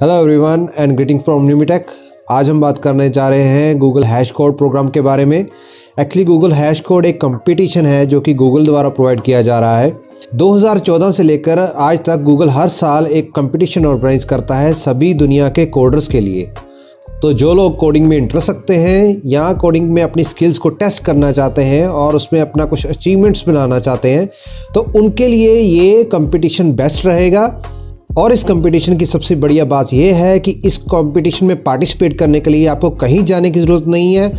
hello everyone and greeting from न्यूमीटेक आज हम बात करने जा रहे हैं गूगल हैश कोड प्रोग्राम के बारे में एक्चुअली गूगल हैश कोड एक कंपटीशन है जो कि गूगल द्वारा प्रोवाइड किया जा रहा है 2014 से लेकर आज तक गूगल हर साल एक कंपटीशन ऑर्गेनाइज करता है सभी दुनिया के कोडर्स के लिए तो जो लोग कोडिंग में इंटरेस्ट रखते हैं या कोडिंग में अपनी स्किल्स को टेस्ट करना चाहते हैं और उसमें अपना कुछ अचीवमेंट्स बनाना चाहते हैं तो उनके लिए ये कंपटीशन बेस्ट रहेगा और इस कंपटीशन की सबसे बढ़िया बात यह है कि इस कंपटीशन में पार्टिसिपेट करने के लिए आपको कहीं जाने की ज़रूरत नहीं है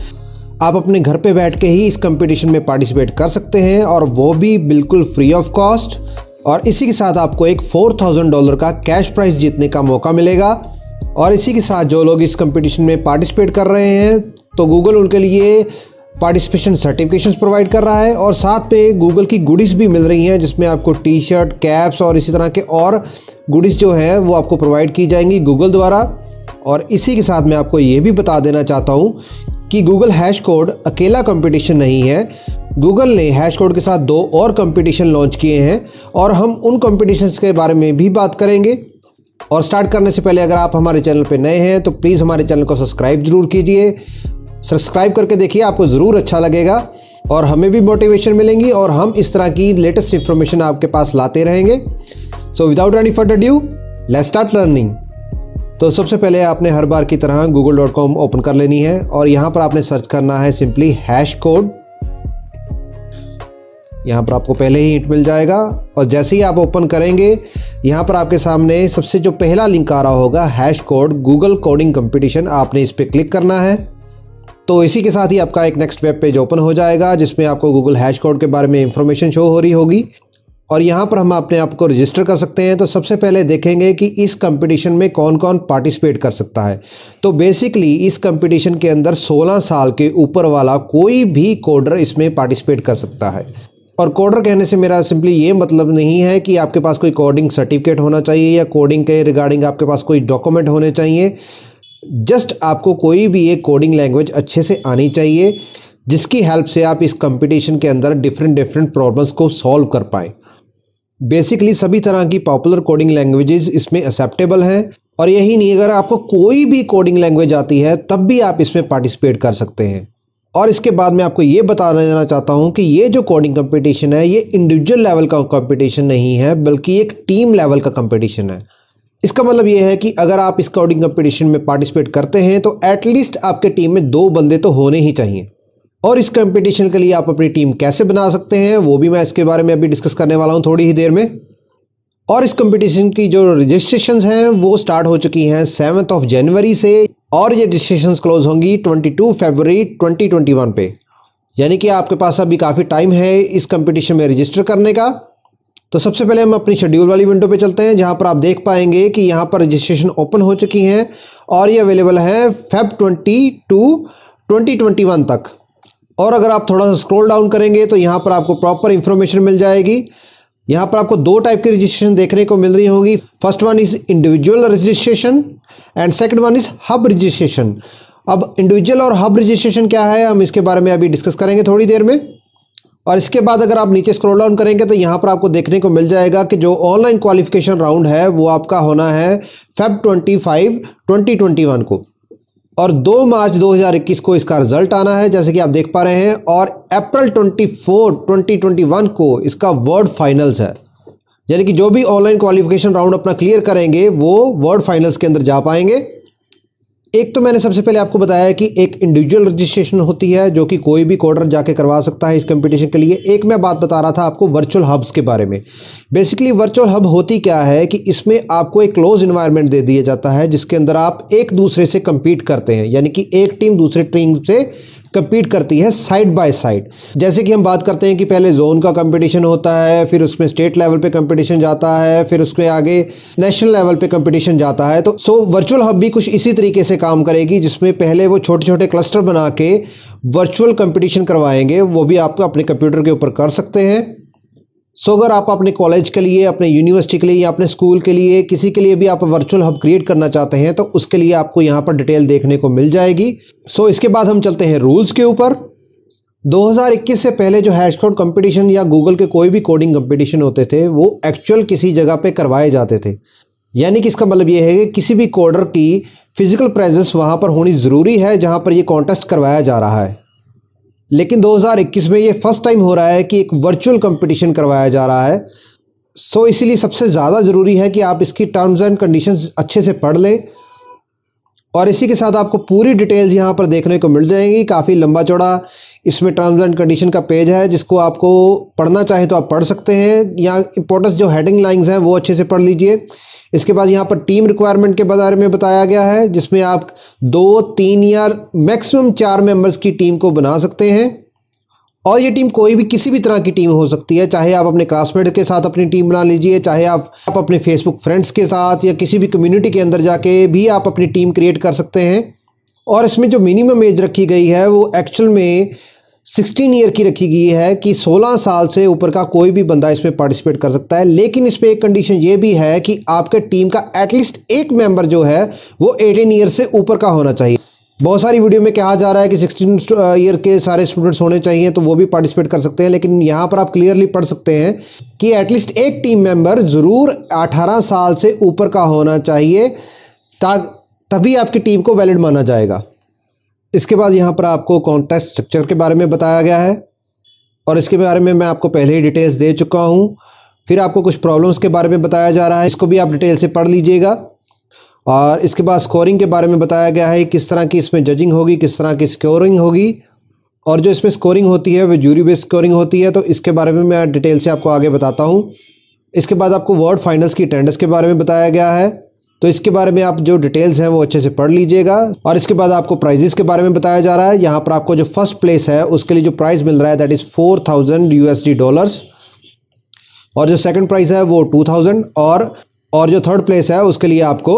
आप अपने घर पे बैठ के ही इस कंपटीशन में पार्टिसिपेट कर सकते हैं और वो भी बिल्कुल फ्री ऑफ कॉस्ट और इसी के साथ आपको एक फोर थाउजेंड डॉलर का कैश प्राइज जीतने का मौका मिलेगा और इसी के साथ जो लोग इस कंपटीशन में पार्टिसिपेट कर रहे हैं तो गूगल उनके लिए पार्टिसिपेशन सर्टिफिकेशन प्रोवाइड कर रहा है और साथ में गूगल की गुडीज भी मिल रही हैं जिसमें आपको टी शर्ट कैप्स और इसी तरह के और गुडीज जो हैं वो आपको प्रोवाइड की जाएंगी गूगल द्वारा और इसी के साथ मैं आपको ये भी बता देना चाहता हूँ कि गूगल हैश कोड अकेला कंपटीशन नहीं है गूगल ने हैश कोड के साथ दो और कंपटीशन लॉन्च किए हैं और हम उन कॉम्पिटिशन के बारे में भी बात करेंगे और स्टार्ट करने से पहले अगर आप हमारे चैनल पर नए हैं तो प्लीज़ हमारे चैनल को सब्सक्राइब जरूर कीजिए सब्सक्राइब करके देखिए आपको ज़रूर अच्छा लगेगा और हमें भी मोटिवेशन मिलेंगी और हम इस तरह की लेटेस्ट इन्फॉर्मेशन आपके पास लाते रहेंगे so without any further due let start learning तो सबसे पहले आपने हर बार की तरह गूगल डॉट कॉम ओपन कर लेनी है और यहाँ पर आपने सर्च करना है सिंपली हैश कोड यहाँ पर आपको पहले ही हिट मिल जाएगा और जैसे ही आप ओपन करेंगे यहाँ पर आपके सामने सबसे जो पहला लिंक आ रहा होगा hash code Google coding competition आपने इस पर क्लिक करना है तो इसी के साथ ही आपका एक नेक्स्ट वेब पेज ओपन हो जाएगा जिसमें आपको गूगल हैश कोड के बारे में इंफॉर्मेशन शो हो रही होगी और यहाँ पर हम अपने आप को रजिस्टर कर सकते हैं तो सबसे पहले देखेंगे कि इस कंपटीशन में कौन कौन पार्टिसिपेट कर सकता है तो बेसिकली इस कंपटीशन के अंदर 16 साल के ऊपर वाला कोई भी कोडर इसमें पार्टिसिपेट कर सकता है और कोडर कहने से मेरा सिंपली ये मतलब नहीं है कि आपके पास कोई कोडिंग सर्टिफिकेट होना चाहिए या कोडिंग के रिगार्डिंग आपके पास कोई डॉक्यूमेंट होने चाहिए जस्ट आपको कोई भी एक कोडिंग लैंग्वेज अच्छे से आनी चाहिए जिसकी हेल्प से आप इस कंपटीशन के अंदर डिफरेंट डिफरेंट प्रॉब्लम्स को सॉल्व कर पाएं बेसिकली सभी तरह की पॉपुलर कोडिंग लैंग्वेजेस इसमें एक्सेप्टेबल हैं और यही नहीं अगर आपको कोई भी कोडिंग लैंग्वेज आती है तब भी आप इसमें पार्टिसिपेट कर सकते हैं और इसके बाद मैं आपको ये बता देना चाहता हूँ कि ये जो कोडिंग कंपटीशन है ये इंडिविजुअल लेवल का कंपटीशन नहीं है बल्कि एक टीम लेवल का कंपटीशन है इसका मतलब यह है कि अगर आप स्काउटिंग कंपटीशन में पार्टिसिपेट करते हैं तो एटलीस्ट आपके टीम में दो बंदे तो होने ही चाहिए और इस कंपटीशन के लिए आप अपनी टीम कैसे बना सकते हैं वो भी मैं इसके बारे में अभी डिस्कस करने वाला हूँ थोड़ी ही देर में और इस कंपटीशन की जो रजिस्ट्रेशन हैं वो स्टार्ट हो चुकी हैं सेवन्थ ऑफ जनवरी से और ये रजिस्ट्रेशन क्लोज होंगी ट्वेंटी ट्वेंटी ट्वेंटी वन पे यानी कि आपके पास अभी काफ़ी टाइम है इस कंपटीशन में रजिस्टर करने का तो सबसे पहले हम अपनी शेड्यूल वाली विंडो पे चलते हैं जहाँ पर आप देख पाएंगे कि यहाँ पर रजिस्ट्रेशन ओपन हो चुकी हैं और ये अवेलेबल है Feb twenty two twenty twenty one तक और अगर आप थोड़ा सा स्क्रॉल डाउन करेंगे तो यहाँ पर आपको प्रॉपर इन्फॉर्मेशन मिल जाएगी यहाँ पर आपको दो टाइप की रजिस्ट्रेशन देखने को मिल रही होगी first one is individual registration and second one is hub registration अब इंडिविजुअल और हब रजिस्ट्रेशन क्या है हम इसके बारे में अभी डिस्कस करेंगे थोड़ी देर में और इसके बाद अगर आप नीचे स्क्रॉल डाउन करेंगे तो यहाँ पर आपको देखने को मिल जाएगा कि जो ऑनलाइन क्वालिफिकेशन राउंड है वो आपका होना है Feb twenty five twenty twenty one को और 2 मार्च 2021 को इसका रिजल्ट आना है जैसे कि आप देख पा रहे हैं और अप्रैल 24 2021 को इसका वर्ल्ड फाइनल्स है यानी कि जो भी ऑनलाइन क्वालिफिकेशन राउंड अपना क्लियर करेंगे वो वर्ल्ड फाइनल्स के अंदर जा पाएंगे एक तो मैंने सबसे पहले आपको बताया कि एक इंडिविजुअल रजिस्ट्रेशन होती है जो कि कोई भी कोडर जाके करवा सकता है इस कंपटीशन के लिए एक मैं बात बता रहा था आपको वर्चुअल हब्स के बारे में बेसिकली वर्चुअल हब होती क्या है कि इसमें आपको एक क्लोज इन्वायरमेंट दे दिया जाता है जिसके अंदर आप एक दूसरे से कम्पीट करते हैं यानी कि एक टीम दूसरे टीम से कम्पीट करती है साइड बाय साइड जैसे कि हम बात करते हैं कि पहले जोन का कंपटीशन होता है फिर उसमें स्टेट लेवल पे कंपटीशन जाता है फिर उसके आगे नेशनल लेवल पे कंपटीशन जाता है तो सो वर्चुअल हब भी कुछ इसी तरीके से काम करेगी जिसमें पहले वो छोटे छोटे क्लस्टर बना के वर्चुअल कंपटीशन करवाएंगे वो भी आप अपने कंप्यूटर के ऊपर कर सकते हैं सो अगर आप अपने कॉलेज के लिए अपने यूनिवर्सिटी के लिए या अपने स्कूल के लिए किसी के लिए भी आप वर्चुअल हब क्रिएट करना चाहते हैं तो उसके लिए आपको यहाँ पर डिटेल देखने को मिल जाएगी सो so, इसके बाद हम चलते हैं रूल्स के ऊपर 2021 से पहले जो हैश कोड कम्पिटिशन या गूगल के कोई भी कोडिंग कम्पिटिशन होते थे वो एक्चुअल किसी जगह पर करवाए जाते थे यानी कि इसका मतलब ये है कि किसी भी कोडर की फिजिकल प्रेजेंस वहाँ पर होनी ज़रूरी है जहाँ पर ये कॉन्टेस्ट करवाया जा रहा है लेकिन 2021 में ये फर्स्ट टाइम हो रहा है कि एक वर्चुअल कंपटीशन करवाया जा रहा है सो इसीलिए सबसे ज़्यादा ज़रूरी है कि आप इसकी टर्म्स एंड कंडीशंस अच्छे से पढ़ लें और इसी के साथ आपको पूरी डिटेल्स यहाँ पर देखने को मिल जाएंगी काफ़ी लंबा चौड़ा इसमें टर्म्स एंड कंडीशन का पेज है जिसको आपको पढ़ना चाहे तो आप पढ़ सकते हैं या इंपॉर्टेंस जो हेडिंग लाइंस हैं वो अच्छे से पढ़ लीजिए इसके बाद यहाँ पर टीम रिक्वायरमेंट के बारे में बताया गया है जिसमें आप दो तीन या मैक्सिमम चार मेंबर्स की टीम को बना सकते हैं और ये टीम कोई भी किसी भी तरह की टीम हो सकती है चाहे आप अपने क्लासमेट के साथ अपनी टीम बना लीजिए चाहे आप, आप अपने फेसबुक फ्रेंड्स के साथ या किसी भी कम्युनिटी के अंदर जाके भी आप अपनी टीम क्रिएट कर सकते हैं और इसमें जो मिनिमम एज रखी गई है वो एक्चुअल में सिक्सटीन ईयर की रखी गई है कि सोलह साल से ऊपर का कोई भी बंदा इसमें पार्टिसिपेट कर सकता है लेकिन इस पर एक कंडीशन ये भी है कि आपके टीम का एटलीस्ट एक मेंबर जो है वो एटीन ईयर से ऊपर का होना चाहिए बहुत सारी वीडियो में कहा जा रहा है कि सिक्सटीन ईयर uh, के सारे स्टूडेंट्स होने चाहिए तो वो भी पार्टिसिपेट कर सकते हैं लेकिन यहाँ पर आप क्लियरली पढ़ सकते हैं कि एटलीस्ट एक टीम मेंबर ज़रूर 18 साल से ऊपर का होना चाहिए ता तभी आपकी टीम को वैलिड माना जाएगा इसके बाद यहाँ पर आपको कॉन्टैक्ट स्ट्रक्चर के बारे में बताया गया है और इसके बारे में मैं आपको पहले ही डिटेल्स दे चुका हूँ फिर आपको कुछ प्रॉब्लम्स के बारे में बताया जा रहा है इसको भी आप डिटेल से पढ़ लीजिएगा और इसके बाद स्कोरिंग के बारे में बताया गया है किस तरह की इसमें जजिंग होगी किस तरह की स्कोरिंग होगी और जो इसमें स्कोरिंग होती है वह जूरी बेस्ड स्कोरिंग होती है तो इसके बारे में मैं डिटेल से आपको आगे बताता हूँ इसके बाद आपको वर्ल्ड फाइनल्स की अटेंडेंस के बारे में बताया गया है तो इसके बारे में आप जो डिटेल्स हैं वो अच्छे से पढ़ लीजिएगा और इसके बाद आपको प्राइजेस के बारे में बताया जा रहा है यहाँ पर आपको जो फर्स्ट प्लेस है उसके लिए जो प्राइस मिल रहा है that is four thousand USD dollars और जो सेकेंड प्राइज है वो टू थाउजेंड और और जो थर्ड प्लेस है उसके लिए आपको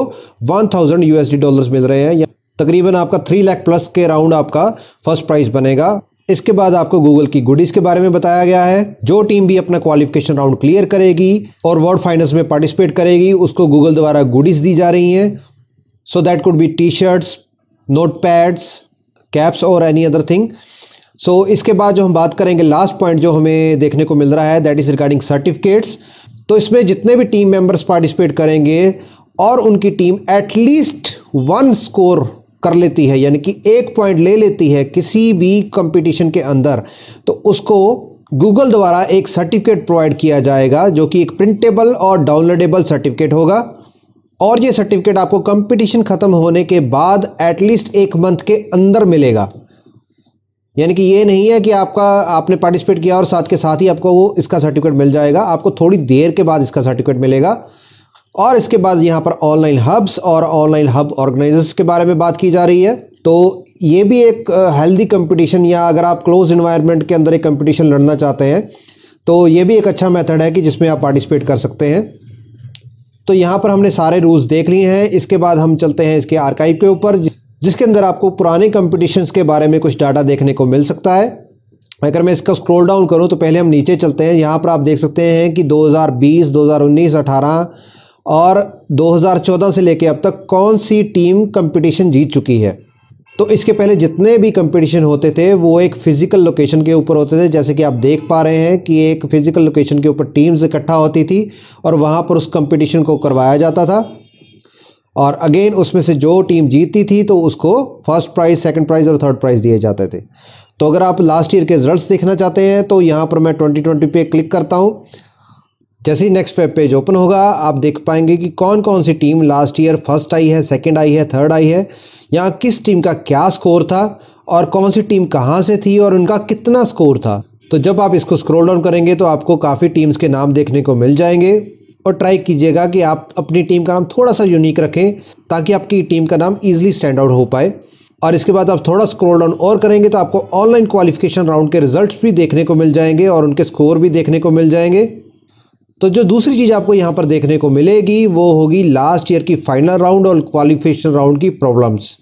वन थाउजेंड यूएसडी मिल रहे हैं तकरीबन आपका थ्री लाख प्लस के राउंड आपका फर्स्ट प्राइज बनेगा इसके बाद आपको गूगल की गुडीज के बारे में बताया गया है जो टीम भी अपना क्वालिफिकेशन राउंड क्लियर करेगी और वर्ल्ड फाइनल्स में पार्टिसिपेट करेगी उसको गूगल द्वारा गुडीज दी जा रही हैं so that could be T shirts note pads caps और एनी अदर थिंग सो इसके बाद जो हम बात करेंगे लास्ट पॉइंट जो हमें देखने को मिल रहा है दैट इज़ रिगार्डिंग सर्टिफिकेट्स तो इसमें जितने भी टीम मेंबर्स पार्टिसिपेट करेंगे और उनकी टीम एटलीस्ट वन स्कोर कर लेती है यानी कि एक पॉइंट ले लेती है किसी भी कंपटीशन के अंदर तो उसको गूगल द्वारा एक सर्टिफिकेट प्रोवाइड किया जाएगा जो कि एक प्रिंटेबल और डाउनलोडेबल सर्टिफिकेट होगा और ये सर्टिफिकेट आपको कंपटीशन ख़त्म होने के बाद एटलीस्ट एक मंथ के अंदर मिलेगा यानी कि ये नहीं है कि आपका आपने पार्टिसिपेट किया और साथ के साथ ही आपको वो इसका सर्टिफिकेट मिल जाएगा आपको थोड़ी देर के बाद इसका सर्टिफिकेट मिलेगा और इसके बाद यहाँ पर ऑनलाइन हब्स और ऑनलाइन हब ऑर्गेनाइजर्स के बारे में बात की जा रही है तो ये भी एक हेल्दी कंपटीशन या अगर आप क्लोज इन्वायरमेंट के अंदर एक कंपटीशन लड़ना चाहते हैं तो ये भी एक अच्छा मेथड है कि जिसमें आप पार्टिसिपेट कर सकते हैं तो यहाँ पर हमने सारे रूल्स देख लिए हैं इसके बाद हम चलते हैं इसके आर्काइव के ऊपर जिसके अंदर आपको पुराने कंपटीशन्स के बारे में कुछ डाटा देखने को मिल सकता है अगर मैं इसका स्क्रॉल डाउन करूं तो पहले हम नीचे चलते हैं यहाँ पर आप देख सकते हैं कि 2020, 2019, 18 और 2014 से लेकर अब तक कौन सी टीम कंपटीशन जीत चुकी है तो इसके पहले जितने भी कंपटीशन होते थे वो एक फ़िज़िकल लोकेशन के ऊपर होते थे जैसे कि आप देख पा रहे हैं कि एक फ़िज़िकल लोकेशन के ऊपर टीम्स इकट्ठा होती थी और वहाँ पर उस कंपटीशन को करवाया जाता था और अगेन उसमें से जो टीम जीतती थी तो उसको फर्स्ट प्राइज़ सेकेंड प्राइज़ और थर्ड प्राइज़ दिए जाते थे तो अगर आप लास्ट ईयर के रिजल्ट देखना चाहते हैं तो यहाँ पर मैं ट्वेंटी ट्वेंटी पे क्लिक करता हूँ जैसे ही नेक्स्ट वेब पेज ओपन होगा आप देख पाएंगे कि कौन कौन सी टीम लास्ट ईयर फर्स्ट आई है सेकेंड आई है थर्ड आई है यहाँ किस टीम का क्या स्कोर था और कौन सी टीम कहाँ से थी और उनका कितना स्कोर था तो जब आप इसको स्क्रॉल डाउन करेंगे तो आपको काफ़ी टीम्स के नाम देखने को मिल जाएंगे और ट्राई कीजिएगा कि आप अपनी टीम का नाम थोड़ा सा यूनिक रखें ताकि आपकी टीम का नाम ईजिली स्टैंड आउट हो पाए और इसके बाद आप थोड़ा स्क्रॉल डाउन और करेंगे तो आपको ऑनलाइन क्वालिफिकेशन राउंड के रिजल्ट्स भी देखने को मिल जाएंगे और उनके स्कोर भी देखने को मिल जाएंगे तो जो दूसरी चीज़ आपको यहाँ पर देखने को मिलेगी वो होगी लास्ट ईयर की फाइनल राउंड और क्वालिफिकेशन राउंड की प्रॉब्लम्स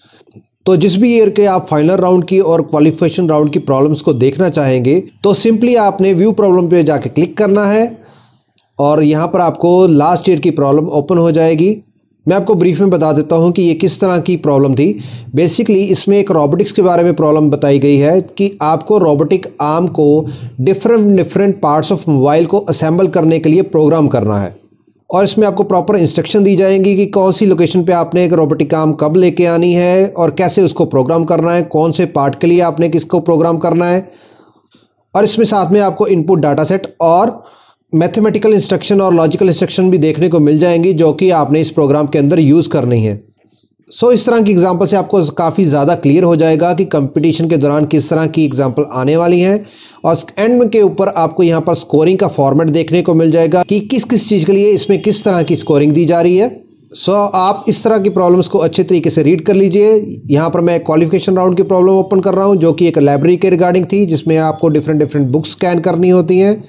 तो जिस भी ईयर के आप फाइनल राउंड की और क्वालिफिकेशन राउंड की प्रॉब्लम्स को देखना चाहेंगे तो सिंपली आपने व्यू प्रॉब्लम पे जाके क्लिक करना है और यहाँ पर आपको लास्ट ईयर की प्रॉब्लम ओपन हो जाएगी मैं आपको ब्रीफ में बता देता हूँ कि ये किस तरह की प्रॉब्लम थी बेसिकली इसमें एक रोबोटिक्स के बारे में प्रॉब्लम बताई गई है कि आपको रोबोटिक आर्म को different different parts of mobile को असेंबल करने के लिए प्रोग्राम करना है और इसमें आपको प्रॉपर इंस्ट्रक्शन दी जाएंगी कि कौन सी लोकेशन पे आपने एक रोबोटिक आर्म कब लेके आनी है और कैसे उसको प्रोग्राम करना है कौन से पार्ट के लिए आपने किसको प्रोग्राम करना है और इसमें साथ में आपको इनपुट डाटा सेट और मैथमेटिकल इंस्ट्रक्शन और लॉजिकल इंस्ट्रक्शन भी देखने को मिल जाएंगी जो कि आपने इस प्रोग्राम के अंदर यूज़ करनी है सो so, इस तरह की एग्जांपल से आपको काफ़ी ज़्यादा क्लियर हो जाएगा कि कंपटीशन के दौरान किस तरह की एग्जांपल आने वाली हैं और एंड के ऊपर आपको यहाँ पर स्कोरिंग का फॉर्मेट देखने को मिल जाएगा कि किस किस चीज़ के लिए इसमें किस तरह की स्कोरिंग दी जा रही है सो so, आप इस तरह की प्रॉब्लम्स को अच्छे तरीके से रीड कर लीजिए यहाँ पर मैं क्वालिफिकेशन राउंड की प्रॉब्लम ओपन कर रहा हूँ जो कि एक लाइब्रेरी के रिगार्डिंग थी जिसमें आपको डिफरेंट डिफरेंट बुक्स स्कैन करनी होती हैं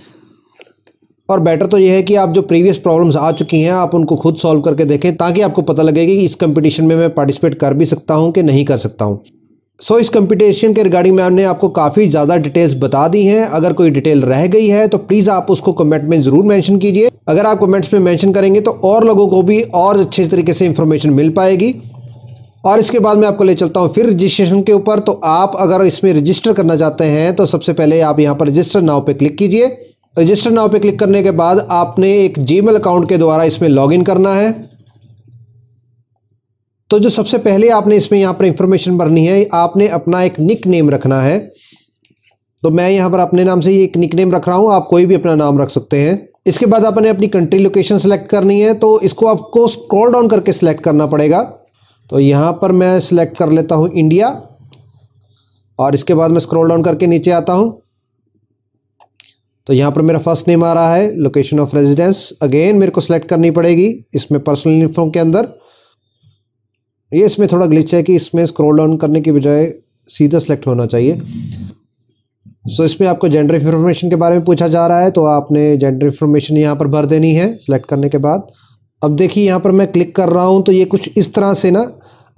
और बेटर तो यह है कि आप जो प्रीवियस प्रॉब्लम्स आ चुकी हैं आप उनको खुद सॉल्व करके देखें ताकि आपको पता लगे कि इस कंपटीशन में मैं पार्टिसिपेट कर भी सकता हूं कि नहीं कर सकता हूं सो so, इस कंपटीशन के रिगार्डिंग मैंने आपको काफ़ी ज़्यादा डिटेल्स बता दी हैं अगर कोई डिटेल रह गई है तो प्लीज़ आप उसको कमेंट में ज़रूर मैंशन कीजिए अगर आप कमेंट्स में मैंशन करेंगे तो और लोगों को भी और अच्छे तरीके से इन्फॉर्मेशन मिल पाएगी और इसके बाद मैं आपको ले चलता हूँ फिर रजिस्ट्रेशन के ऊपर तो आप अगर इसमें रजिस्टर करना चाहते हैं तो सबसे पहले आप यहाँ पर रजिस्टर नाव पर क्लिक कीजिए रजिस्टर नाव पे क्लिक करने के बाद आपने एक जीमेल अकाउंट के द्वारा इसमें लॉगिन करना है तो जो सबसे पहले आपने इसमें यहाँ पर इंफॉर्मेशन भरनी है आपने अपना एक निक नेम रखना है तो मैं यहाँ पर अपने नाम से एक निक नेम रख रहा हूँ आप कोई भी अपना नाम रख सकते हैं इसके बाद आपने अपनी कंट्री लोकेशन सेलेक्ट करनी है तो इसको आपको स्क्रॉल डाउन करके सिलेक्ट करना पड़ेगा तो यहाँ पर मैं सिलेक्ट कर लेता हूँ इंडिया और इसके बाद मैं स्क्रॉल डाउन करके नीचे आता हूँ तो यहाँ पर मेरा फर्स्ट नेम आ रहा है लोकेशन ऑफ रेजिडेंस अगेन मेरे को सिलेक्ट करनी पड़ेगी इसमें पर्सनल इन्फो के अंदर ये इसमें थोड़ा ग्लिच है कि इसमें स्क्रॉल डाउन करने के बजाय सीधा सेलेक्ट होना चाहिए सो so, इसमें आपको जेंडर इन्फॉर्मेशन के बारे में पूछा जा रहा है तो आपने जेंडर इन्फॉर्मेशन यहाँ पर भर देनी है सिलेक्ट करने के बाद अब देखिए यहाँ पर मैं क्लिक कर रहा हूँ तो ये कुछ इस तरह से ना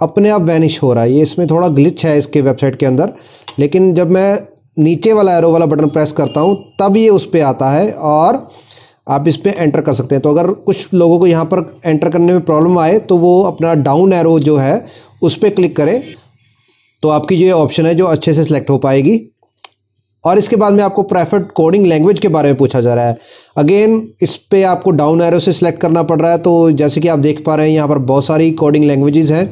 अपने आप वैनिश हो रहा है ये इसमें थोड़ा ग्लिच है इसके वेबसाइट के अंदर लेकिन जब मैं नीचे वाला एरो वाला बटन प्रेस करता हूँ तब ये उस पर आता है और आप इस पर एंटर कर सकते हैं तो अगर कुछ लोगों को यहाँ पर एंटर करने में प्रॉब्लम आए तो वो अपना डाउन एरो जो है उस पर क्लिक करें तो आपकी जो ये ऑप्शन है जो अच्छे से सिलेक्ट हो पाएगी और इसके बाद में आपको प्रेफर्ड कोडिंग लैंग्वेज के बारे में पूछा जा रहा है अगेन इस पर आपको डाउन एरो से सिलेक्ट करना पड़ रहा है तो जैसे कि आप देख पा रहे हैं यहाँ पर बहुत सारी कोडिंग लैंग्वेजेस हैं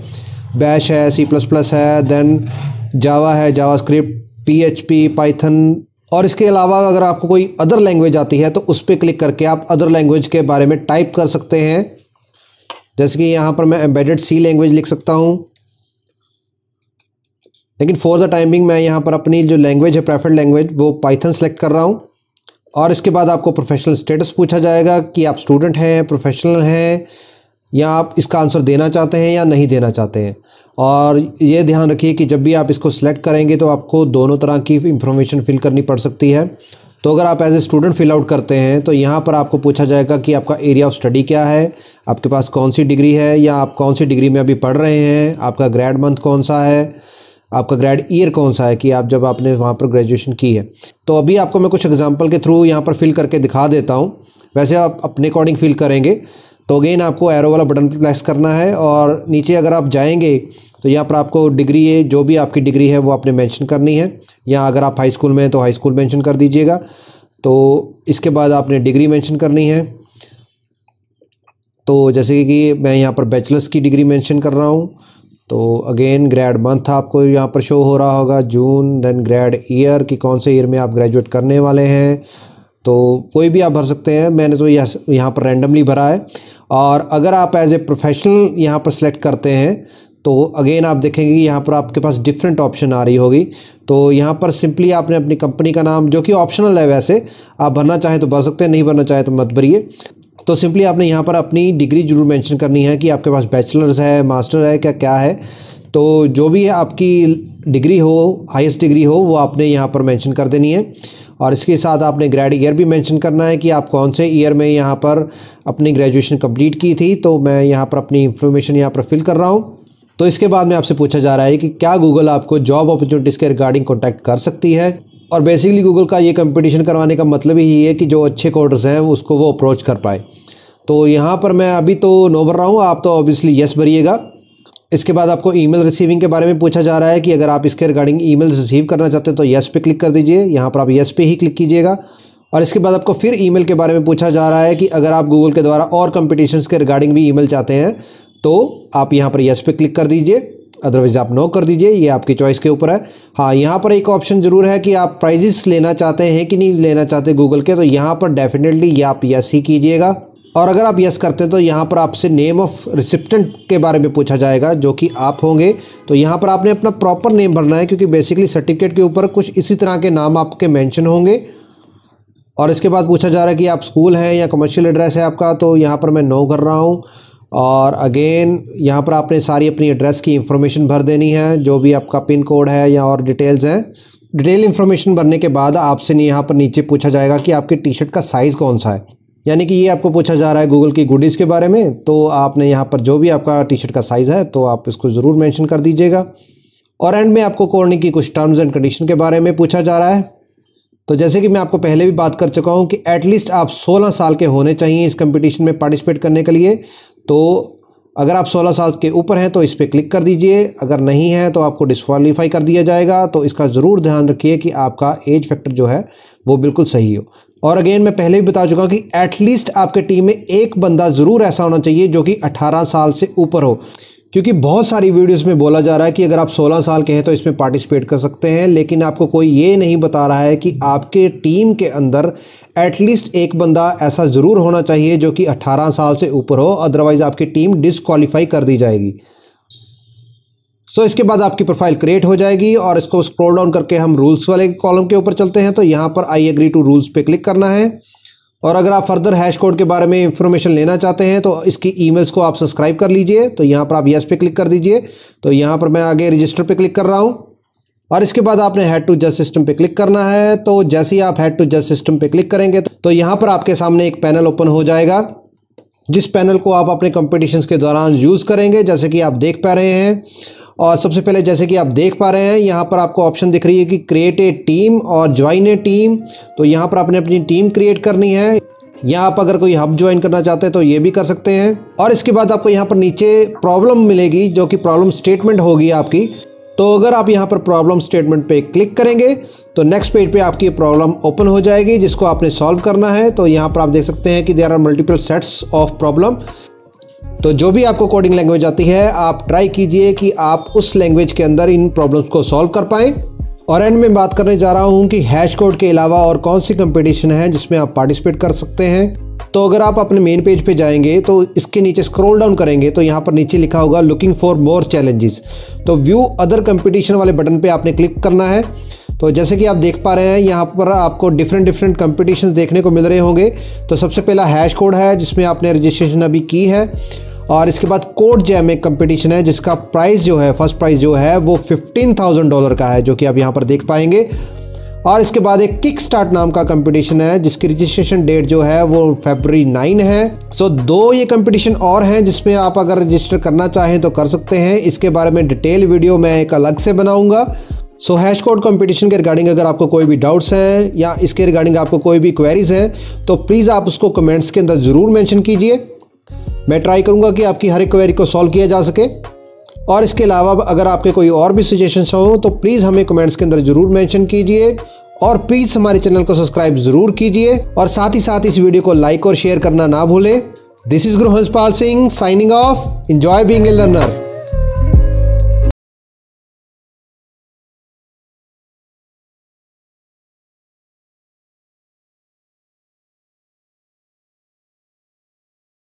बैश है सी प्लस प्लस है देन जावा है जावा स्क्रिप्ट पी पाइथन और इसके अलावा अगर आपको कोई अदर लैंग्वेज आती है तो उस पर क्लिक करके आप अदर लैंग्वेज के बारे में टाइप कर सकते हैं जैसे कि यहाँ पर मैं एम्बेडेड सी लैंग्वेज लिख सकता हूँ लेकिन फॉर द टाइमिंग मैं यहाँ पर अपनी जो लैंग्वेज है प्रेफर्ड लैंग्वेज वो पाइथन सेलेक्ट कर रहा हूँ और इसके बाद आपको प्रोफेशनल स्टेटस पूछा जाएगा कि आप स्टूडेंट हैं प्रोफेशनल हैं या आप इसका आंसर देना चाहते हैं या नहीं देना चाहते हैं और ये ध्यान रखिए कि जब भी आप इसको सिलेक्ट करेंगे तो आपको दोनों तरह की इंफॉर्मेशन फिल करनी पड़ सकती है तो अगर आप as a student fill out करते हैं तो यहाँ पर आपको पूछा जाएगा कि आपका एरिया ऑफ स्टडी क्या है आपके पास कौन सी डिग्री है या आप कौन सी डिग्री में अभी पढ़ रहे हैं आपका ग्रेड मंथ कौन सा है आपका ग्रेड ईयर कौन सा है कि आप जब आपने वहाँ पर ग्रेजुएशन की है तो अभी आपको मैं कुछ एग्जाम्पल के थ्रू यहाँ पर फिल करके दिखा देता हूँ वैसे आप अपने अकॉर्डिंग फिल करेंगे तो अगेन आपको एरो वाला बटन पर प्रेस करना है और नीचे अगर आप जाएंगे तो यहाँ पर आपको डिग्री है जो भी आपकी डिग्री है वो आपने मेंशन करनी है यहाँ अगर आप हाई स्कूल में हैं तो हाई स्कूल मेंशन कर दीजिएगा तो इसके बाद आपने डिग्री मेंशन करनी है तो जैसे कि मैं यहाँ पर बैचलर्स की डिग्री मैंशन कर रहा हूँ तो अगेन ग्रेड मंथ आपको यहाँ पर शो हो रहा होगा जून देन ग्रेड ईयर कि कौन से ईयर में आप ग्रेजुएट करने वाले हैं तो कोई भी आप भर सकते हैं मैंने तो यहाँ पर रैंडमली भरा है और अगर आप एज ए प्रोफेशनल यहाँ पर सिलेक्ट करते हैं तो अगेन आप देखेंगे कि यहाँ पर आपके पास डिफरेंट ऑप्शन आ रही होगी तो यहाँ पर सिंपली आपने अपनी कंपनी का नाम जो कि ऑप्शनल है वैसे आप भरना चाहें तो भर सकते हैं नहीं भरना चाहें तो मत भरिए तो सिंपली आपने यहाँ पर अपनी डिग्री जरूर मेंशन करनी है कि आपके पास बैचलर्स है मास्टर है क्या क्या है तो जो भी आपकी डिग्री हो हाईएस्ट डिग्री हो वो आपने यहाँ पर मेंशन कर देनी है और इसके साथ आपने ग्रेड ईयर भी मेंशन करना है कि आप कौन से ईयर में यहाँ पर अपनी ग्रेजुएशन कंप्लीट की थी तो मैं यहाँ पर अपनी इन्फॉर्मेशन यहाँ पर फिल कर रहा हूँ तो इसके बाद में आपसे पूछा जा रहा है कि क्या गूगल आपको जॉब अपॉर्चुनिटीज़ के रिगार्डिंग कॉन्टैक्ट कर सकती है और बेसिकली गूगल का ये कंपटीशन करवाने का मतलब ही है कि जो अच्छे कोडर्स हैं उसको वो अप्रोच कर पाए तो यहाँ पर मैं अभी तो नो भर रहा हूँ आप तो ऑब्वियसली यस भरिएगा इसके बाद आपको ईमेल रिसीविंग के बारे में पूछा जा रहा है कि अगर आप इसके रिगार्डिंग ईमेल रिसीव करना चाहते हैं तो येस पे क्लिक कर दीजिए यहाँ पर आप येस पे ही क्लिक कीजिएगा और इसके बाद आपको फिर ईमेल के बारे में पूछा जा रहा है कि अगर आप गूगल के द्वारा और कंपटीशंस के रिगार्डिंग भी ई चाहते हैं तो आप यहाँ पर येस पे क्लिक कर दीजिए अदरवाइज़ आप नो कर दीजिए ये आपकी चॉइस के ऊपर है हाँ यहाँ पर एक ऑप्शन ज़रूर है कि आप प्राइजेस लेना चाहते हैं कि नहीं लेना चाहते गूगल के तो यहाँ पर डेफिनेटली ये आप यस ही कीजिएगा और अगर आप यस करते हैं तो यहाँ पर आपसे नेम ऑफ रिसिप्टेंट के बारे में पूछा जाएगा जो कि आप होंगे तो यहाँ पर आपने अपना प्रॉपर नेम भरना है क्योंकि बेसिकली सर्टिफिकेट के ऊपर कुछ इसी तरह के नाम आपके मेंशन होंगे और इसके बाद पूछा जा रहा है कि आप स्कूल हैं या कमर्शियल एड्रेस है आपका तो यहाँ पर मैं नो कर रहा हूँ और अगेन यहाँ पर आपने सारी अपनी एड्रेस की इन्फॉर्मेशन भर देनी है जो भी आपका पिन कोड है या और डिटेल्स हैं डिटेल इन्फॉर्मेशन भरने के बाद आपसे यहाँ पर नीचे पूछा जाएगा कि आपके टी शर्ट का साइज़ कौन सा है यानी कि ये आपको पूछा जा रहा है गूगल की गुडीज़ के बारे में तो आपने यहाँ पर जो भी आपका टी शर्ट का साइज़ है तो आप इसको ज़रूर मैंशन कर दीजिएगा और एंड में आपको कोर्नी की कुछ टर्म्स एंड कंडीशन के बारे में पूछा जा रहा है तो जैसे कि मैं आपको पहले भी बात कर चुका हूँ कि एटलीस्ट आप 16 साल के होने चाहिए इस कंपटीशन में पार्टिसिपेट करने के लिए तो अगर आप 16 साल के ऊपर हैं तो इस पर क्लिक कर दीजिए अगर नहीं है तो आपको डिस्कवालीफाई कर दिया जाएगा तो इसका ज़रूर ध्यान रखिए कि आपका एज फैक्टर जो है वो बिल्कुल सही हो और अगेन मैं पहले भी बता चुका कि एटलीस्ट आपके टीम में एक बंदा ज़रूर ऐसा होना चाहिए जो कि 18 साल से ऊपर हो क्योंकि बहुत सारी वीडियोस में बोला जा रहा है कि अगर आप 16 साल के हैं तो इसमें पार्टिसिपेट कर सकते हैं लेकिन आपको कोई ये नहीं बता रहा है कि आपके टीम के अंदर एटलीस्ट एक बंदा ऐसा ज़रूर होना चाहिए जो कि अट्ठारह साल से ऊपर हो अदरवाइज़ आपकी टीम डिसक्वालीफाई कर दी जाएगी सो so, इसके बाद आपकी प्रोफाइल क्रिएट हो जाएगी और इसको स्क्रॉल डाउन करके हम रूल्स वाले कॉलम के ऊपर चलते हैं तो यहाँ पर आई एग्री टू रूल्स पे क्लिक करना है और अगर आप फर्दर हैश कोड के बारे में इंफॉर्मेशन लेना चाहते हैं तो इसकी ईमेल्स को आप सब्सक्राइब कर लीजिए तो यहाँ पर आप यस पे क्लिक कर दीजिए तो यहाँ पर मैं आगे रजिस्टर पर क्लिक कर रहा हूँ और इसके बाद आपने हेड टू जज सिस्टम पे क्लिक करना है तो जैसे ही आप हेड टू जज सिस्टम पे क्लिक करेंगे तो यहाँ पर आपके सामने एक पैनल ओपन हो जाएगा जिस पैनल को आप अपने कॉम्पिटिशन्स के दौरान यूज़ करेंगे जैसे कि आप देख पा रहे हैं और सबसे पहले जैसे कि आप देख पा रहे हैं यहाँ पर आपको ऑप्शन दिख रही है कि क्रिएट ए टीम और ज्वाइन ए टीम तो यहाँ पर आपने अपनी टीम क्रिएट करनी है यहाँ आप अगर कोई हब ज्वाइन करना चाहते हैं तो ये भी कर सकते हैं और इसके बाद आपको यहाँ पर नीचे प्रॉब्लम मिलेगी जो कि प्रॉब्लम स्टेटमेंट होगी आपकी तो अगर आप यहाँ पर प्रॉब्लम स्टेटमेंट पे क्लिक करेंगे तो नेक्स्ट पेज पे आपकी प्रॉब्लम ओपन हो जाएगी जिसको आपने सॉल्व करना है तो यहाँ पर आप देख सकते हैं कि there are multiple sets of problem तो जो भी आपको कोडिंग लैंग्वेज आती है आप ट्राई कीजिए कि आप उस लैंग्वेज के अंदर इन प्रॉब्लम्स को सॉल्व कर पाएं और एंड में बात करने जा रहा हूं कि हैश कोड के अलावा और कौन सी कंपटीशन है जिसमें आप पार्टिसिपेट कर सकते हैं तो अगर आप अपने मेन पेज पे जाएंगे तो इसके नीचे स्क्रॉल डाउन करेंगे तो यहाँ पर नीचे लिखा होगा लुकिंग फॉर मोर चैलेंजेस तो व्यू अदर कंपटीशन वाले बटन पे आपने क्लिक करना है तो जैसे कि आप देख पा रहे हैं यहाँ पर आपको डिफरेंट डिफरेंट कम्पिटिशन देखने को मिल रहे होंगे तो सबसे पहला हैश कोड है जिसमें आपने रजिस्ट्रेशन अभी की है और इसके बाद कोड जैम एक कम्पिटिशन है जिसका प्राइस जो है फर्स्ट प्राइस जो है वो फिफ्टीन थाउजेंड डॉलर का है जो कि आप यहाँ पर देख पाएंगे और इसके बाद एक किक स्टार्ट नाम का कंपटीशन है जिसकी रजिस्ट्रेशन डेट जो है वो फेबररी नाइन है सो so, दो ये कंपटीशन और हैं जिसमें आप अगर रजिस्टर करना चाहें तो कर सकते हैं इसके बारे में डिटेल वीडियो मैं एक अलग से बनाऊंगा सो हैश कोड कॉम्पिटिशन के रिगार्डिंग अगर आपको कोई भी डाउट्स हैं या इसके रिगार्डिंग आपको कोई भी क्वेरीज हैं तो प्लीज़ आप उसको कमेंट्स के अंदर ज़रूर मैंशन कीजिए मैं ट्राई करूँगा कि आपकी हर एक क्वेरी को सॉल्व किया जा सके और इसके अलावा अगर आपके कोई और भी सजेशंस हो तो प्लीज़ हमें कमेंट्स के अंदर ज़रूर मैंशन कीजिए और प्लीज़ हमारे चैनल को सब्सक्राइब ज़रूर कीजिए और साथ ही साथ इस वीडियो को लाइक और शेयर करना ना भूलें this is Guru Hanspal Singh signing off enjoy being a learner